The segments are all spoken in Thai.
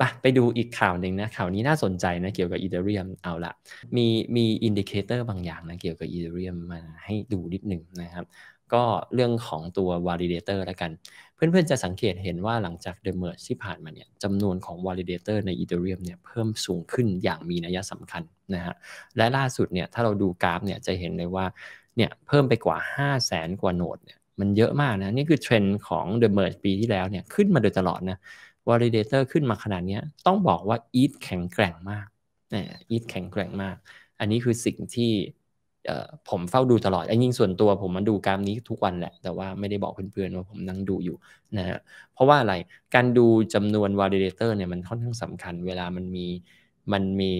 ปไปดูอีกข่าวหนึ่งนะ ข่าวนี้น่าสนใจนะเกี่ยวกับอีเธเรียมเอาละ มีมีอินดิเคเตอร์บางอย่างนะเกี่ยวกับอีเธเรียมมาให้ดูนิดหนึ่งนะครับ ก็เรื่องของตัว validator แล้วกัน เพื่อนๆจะสังเกตเห็นว่าหลังจาก the merge ที่ผ่านมาเนี่ยจำนวนของ validator ในอีเ h เรียมเนี่ยเพิ่มสูงขึ้นอย่างมีนัยสำคัญนะฮะและล่าสุดเนี่ยถ้าเราดูกราฟเนี่ยจะเห็นเลยว่าเนี่ยเพิ่มไปกว่า 5 0 0แสนกว่าโหนดเนี่ยมันเยอะมากนะนี่คือเทรนด์ของ The Merge ปีที่แล้วเนี่ยขึ้นมาโดยตลอดนะวอลเลเตอร์ขึ้นมาขนาดนี้ต้องบอกว่าอีทแข็งแกร่งมากนี e t แข็งแกร่งมาก อันนี้คือสิ่งที่ผมเฝ้าดูตลอดอยิ่งส่วนตัวผมมาดูกราฟนี้ทุกวันแหละ แต่ว่าไม่ได้บอกเพื่อนๆว่าผมนั่งดูอยู่นะฮะเพราะว่าอะไรการดูจำนวนวอลเลเตอร์เนี่ยมันค่อนข้างสำคัญ เวลามันมีมันมี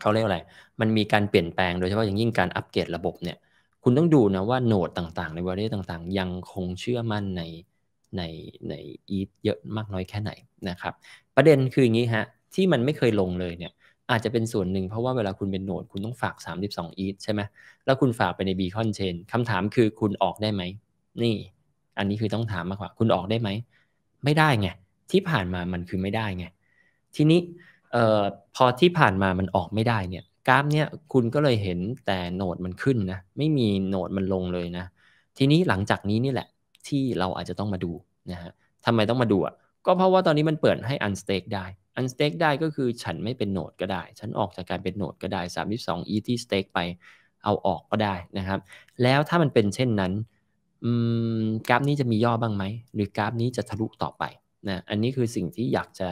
เขาเรียกอะไร มันมีการเปลี่ยนแปลงโดยเฉพาะอย่างยิ่งการอัปเกรดระบบเนี่ยคุณต้องดูนะว่าโหนดต่างๆในวอรีต่างๆ ยังคงเชื่อมั่นในในในอีทเยอะมากน้อยแค่ไหนนะครับประเด็นคืออย่างนี้ฮะที่มันไม่เคยลงเลยเนี่ยอาจจะเป็นส่วนหนึ่ง เพราะว่าเวลาคุณเป็นโนดคุณต้องฝาก32อีทใช่ไหมแล้วคุณฝากไปในบีคอนเชนคำถามคือคุณออกได้ไหมนี่ อันนี้คือต้องถามมากกว่าคุณออกได้ไหมไม่ได้ไงที่ผ่านมามันคือไม่ได้ไงทีนี้เอ่อพอที่ผ่านมามันออกไม่ได้เนี่ยกราฟเนี่ยคุณก็เลยเห็นแต่โนดมันขึ้นนะไม่มีโนดมันลงเลยนะ ทีนี้หลังจากนี้นี่แหละที่เราอาจจะต้องมาดูนะฮะทำไมต้องมาดูอ่ะ ก็เพราะว่าตอนนี้มันเปิดให้อันสเต็กได้อันสเต็กได้ก็คือฉันไม่เป็นโหนดก็ได้ ฉันออกจากการเป็นโหนดก็ได้ 32 e ที่สเต็กไปเอาออกก็ได้นะครับ แล้วถ้ามันเป็นเช่นนั้นกราฟนี้จะมีย่อบ้างไหม หรือกราฟนี้จะทะลุต่อไปนะ อันนี้คือสิ่งที่อยากจะ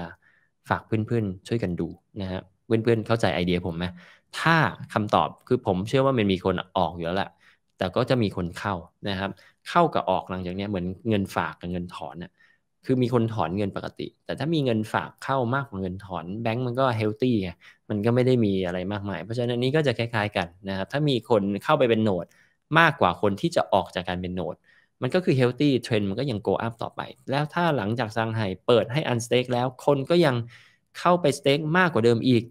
ฝากเพื่อนๆ ช่วยกันดูนะฮะ เพื่อนๆเข้าใจไอเดียผมไหมถ้าคำตอบคือผมเชื่อว่ามันมีคนออกอยู่แล้วแหละแต่ก็จะมีคนเข้านะครับ เข้ากับออกหลังจากนี้เหมือนเงินฝากกับเงินถอนน่ะคือมีคนถอนเงินปกติ แต่ถ้ามีเงินฝากเข้ามากกว่าเงินถอนแบงก์มันก็เฮลตี้มันก็ไม่ได้มีอะไรมากมาย เพราะฉะนั้นนี้ก็จะคล้าย ๆ กันนะครับ ถ้ามีคนเข้าไปเป็นโหนดมากกว่าคนที่จะออกจากการเป็นโหนดมันก็คือเฮลตี้เทรนด์มันก็ยังโกอัพต่อไป แล้วถ้าหลังจากซังไฮเปิดให้อันสเต็กแล้ว คนก็ยังเข้าไปสเต็กมากกว่าเดิมอีก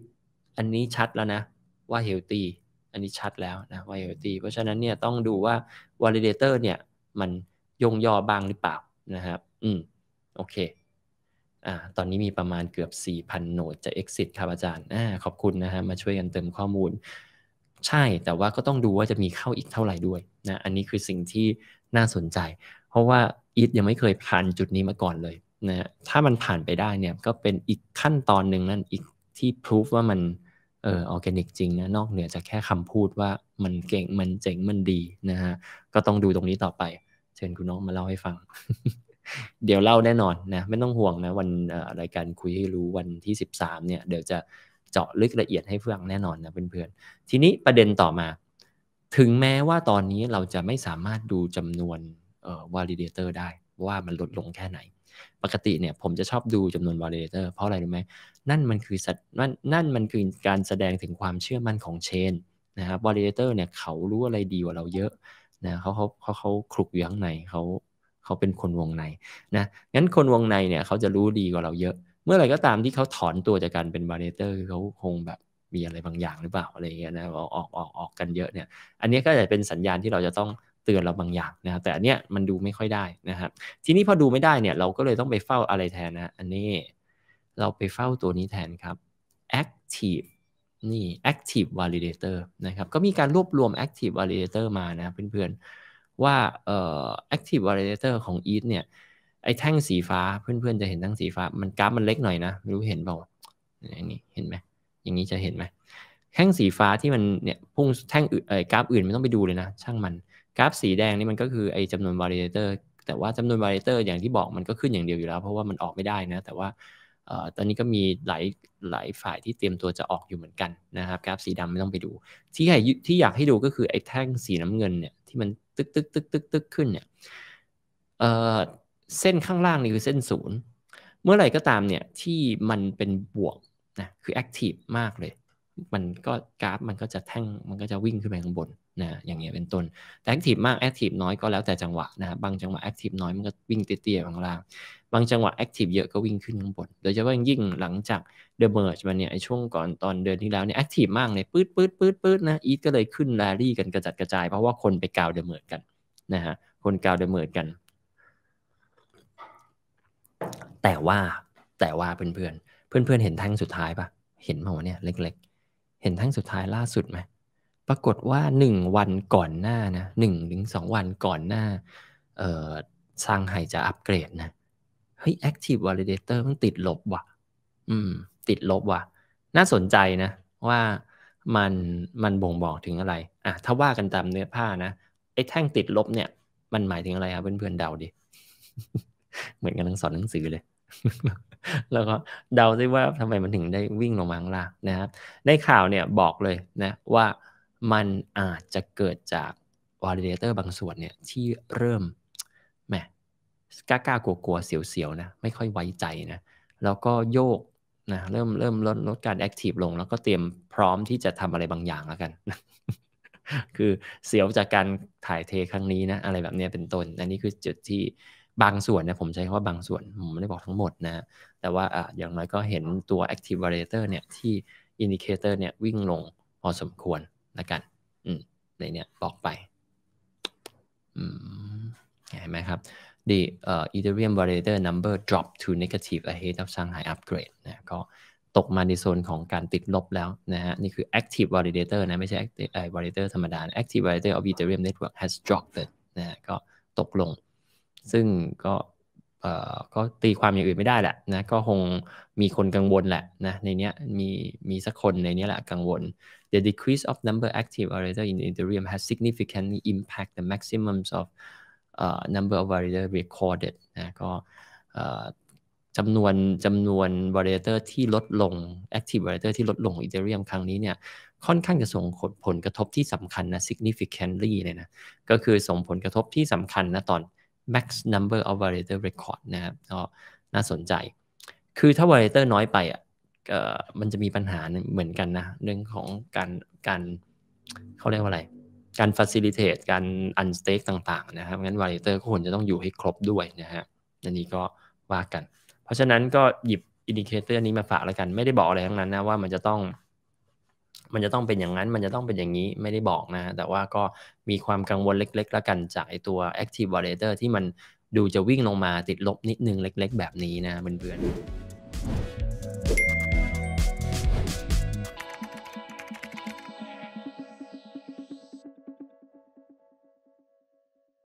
อันนี้ชัดแล้วนะว่าเฮลตี้อันนี้ชัดแล้วนะวาย b i l เพราะฉะนั้นเนี่ยต้องดูว่า validator เนี่ยมันยงยอบางหรือเปล่านะครับ อืมโอเคอ่าตอนนี้มีประมาณเกือบ 4,000โหนดจะ exit ครับอาจารย์อ่าขอบคุณนะฮะมาช่วยกันเติมข้อมูล ใช่แต่ว่าก็ต้องดูว่าจะมีเข้าอีกเท่าไหร่ด้วยนะอันนี้คือสิ่งที่น่าสนใจ เพราะว่าอีทยังไม่เคยผ่านจุดนี้มาก่อนเลยนะถ้ามันผ่านไปได้เนี่ยก็เป็นอีกขั้นตอนหนึ่งนั่นอีกที่พิสูจว่ามันเออออร์แกนิกจริงนะนอกเหนือจากแค่คำพูดว่ามันเก่งมันเจ๋ง มันดีนะฮะ ก็ต้องดูตรงนี้ต่อไป เชิญคุณน้องมาเล่าให้ฟัง เดี๋ยวเล่าแน่นอนนะไม่ต้องห่วงนะ วันรายการคุยให้รู้วันที่ 13เนี่ย เดี๋ยวจะเจาะลึกละเอียดให้ฟังแน่นอนนะ เพื่อนๆ ทีนี้ประเด็นต่อมา ถึงแม้ว่าตอนนี้เราจะไม่สามารถดูจำนวนเอ่วอลิเดเตอร์ได้ว่ามันลดลงแค่ไหนปกติเนี่ยผมจะชอบดูจำนวนวอลเลเตอร์เพราะอะไรรู้ไหมนั่นมันคือนั่นนั่นมันคือการแสดงถึงความเชื่อมั่นของเชนนะครับวอลเลเตอร์เนี่ยเขารู้อะไรดีกว่าเราเยอะนะเขาเขาเขาเขาคลุกอยู่ข้างในเขาเขาเป็นคนวงในนะงั้นคนวงในเนี่ยเขาจะรู้ดีกว่าเราเยอะ เมื่อไหร่ก็ตามที่เขาถอนตัวจากการเป็นวอลเลเตอร์เขาคงแบบมีอะไรบางอย่างหรือเปล่าอะไรเงี้ยนะออกออกออกกันเยอะเนี่ยอันนี้ก็จะเป็นสัญญาณที่เราจะต้องเตือนเราบางอย่างนะครับแต่อันเนี้ยมันดูไม่ค่อยได้นะครับทีนี้พอดูไม่ได้เนี่ยเราก็เลยต้องไปเฝ้าอะไรแทนนะอันนี้เราไปเฝ้าตัวนี้แทนครับ active นี่ active validator นะครับก็มีการรวบรวม active validator มานะเพื่อนๆ ว่าเอ่อ active validator ของ ETH เนี่ยไอ้แท่งสีฟ้าเพื่อนๆจะเห็นแท่งสีฟ้ามันกราฟมันเล็กหน่อยนะไม่รู้เห็นเปล่าอย่างนี้เห็นไหมอย่างนี้จะเห็นไหมแท่งสีฟ้าที่มันเนี่ยพุ่งแท่งอื่นกราฟอื่นไม่ต้องไปดูเลยนะช่างมันกราฟสีแดงนี่มันก็คือไอจำนวนวาเ i เตอร์แต่ว่าจำนวนวาเ i เตอร์อย่างที่บอกมันก็ขึ้นอย่างเดียวอยู่แล้ว เพราะว่ามันออกไม่ได้นะแต่ว่าตอนนี้ก็มีหลายหลายฝ่ายที่เตรียมตัวจะออกอยู่เหมือนกันนะครับกราฟสีดำไม่ต้องไปดู ที่ใหญ่ที่อยากให้ดูก็คือไอแท่งสีน้ำเงินเนี่ยที่มันตึกตึกตึกตึกตึกขึ้นเนี่ยเส้นข้างล่างนี่คือเส้นศูนย์เมื่อไหร่ก็ตามเนี่ยที่มันเป็นบวกนะคือแอคทีฟมากเลยมันก็กราฟมันก็จะแท่งมันก็จะวิ่งขึ้นไปข้างบนนะอย่างเงี้ยเป็นต้นแต่แอคทีฟมากแอคทีฟน้อยก็แล้วแต่จังหวะนะบางจังหวะแอคทีฟน้อยมันก็วิ่งเตี้ยๆข้างล่างบางจังหวะแอคทีฟเยอะก็วิ่งขึ้นข้างบนโดยเฉพาะยิ่งหลังจากเดอะเมอร์จมาเนี่ยช่วงก่อนตอนเดือนที่แล้วเนี่ยแอคทีฟมากเลยปื๊ดปื๊ดปื๊ดปื๊ดนะอีทก็เลยขึ้นแรลลี่กันกระจัดกระจาย เพราะว่าคนไปกาวเดอะเมอร์จกันนะฮะคนกาวเดอะเมอร์จกัน แต่ว่าแต่ว่าเพื่อนนเพื่อนนเห็นแท่งสุดท้ายปะเห็นมางวะเนี่ยเล็กเห็นทั้งสุดท้ายล่าสุดไหม ปรากฏว่าหนึ่งวันก่อนหน้านะหนึ่งถึงสองวันก่อนหน้าเออซางไห่จะอัปเกรดนะเฮ้ย Active Validator มันติดลบว่ะ อืม ติดลบว่ะ น่าสนใจนะว่ามันมันบ่งบอกถึงอะไรอ่ะถ้าว่ากันตามเนื้อผ้านะไอ้แท่งติดลบเนี่ยมันหมายถึงอะไรครับเพื่อนๆเดาดิ เหมือนกันทั้งสอนหนังสือเลยแล้วก็เดาได้ว่าทำไมมันถึงได้วิ่งลงมาข้งล่างนะครับในข่าวเนี่ยบอกเลยนะว่ามันอาจจะเกิดจากวอลเลเตอร์บางส่วนเนี่ยที่เริ่มแหมกล้ากล้ากลัวๆเสียวๆนะไม่ค่อยไว้ใจนะ แล้วก็โยกนะเริ่มเริ่มลดลดการแอคทีฟลงแล้วก็เตรียมพร้อมที่จะทำอะไรบางอย่างแล้วกัน คือเสียวจากการถ่ายเทครั้งนี้นะอะไรแบบนี้เป็นต้นอันนี้คือจุดที่บางส่วนเนี่ยผมใช้คำว่าบางส่วนผมไม่ได้บอกทั้งหมดนะแต่ว่าออย่างน้อยก็เห็นตัว active variator เนี่ยที่ indicator เนี่ยวิ่งลงพอสมควรละกันอืมในเนี่ยบอกไปอืมเห็นไหมครับ the uh, Ethereum validator number drop to negative ahead of Shanghai upgrade นะก็ตกมาในโซนของการติดลบแล้วนะฮะนี่คือ active validator นะไม่ใช่ active validator ธรรมดา active validator of Ethereum network has dropped นะฮะก็ตกลงซึ่งก็ก็ตีความอย่างอื่นไม่ได้แหละนะ ก็คงมีคนกังวลแหละนะ ในเนี้ยมีมีสักคนในเนี้ยแหละกังวล the decrease of number active validator in Ethereum has significantly impact the maximums of uh, number of validator recorded นะ ก็จำนวนจำนวน validator ที่ลดลง active validator ที่ลดลง Ethereum ครั้งนี้เนี่ย ค่อนข้างจะส่งผลกระทบที่สำคัญนะ significantly เลยนะ ก็คือส่งผลกระทบที่สำคัญนะตอน max number of validator record นะครับก็น่าสนใจ คือถ้า validator น้อยไปอ่ะมันจะมีปัญหาเหมือนกันนะ เรื่องของการการเขาเรียกว่าอะไรการ facilitate การ unstake ต่าง ๆ นะครับงั้น validator ก็ควรจะต้องอยู่ให้ครบด้วยนะฮะอันนี้ก็ว่ากัน เพราะฉะนั้นก็หยิบ indicator อนี้มาฝากแล้วกัน ไม่ได้บอกอะไรทั้งนั้นนะว่ามันจะต้องมันจะต้องเป็นอย่างนั้น มันจะต้องเป็นอย่างนี้ ไม่ได้บอกนะ แต่ว่าก็มีความกังวลเล็กๆ แล้วกันจากตัว active validator ที่มันดูจะวิ่งลงมาติดลบนิดนึงเล็กๆ แบบนี้นะเพื่อนๆ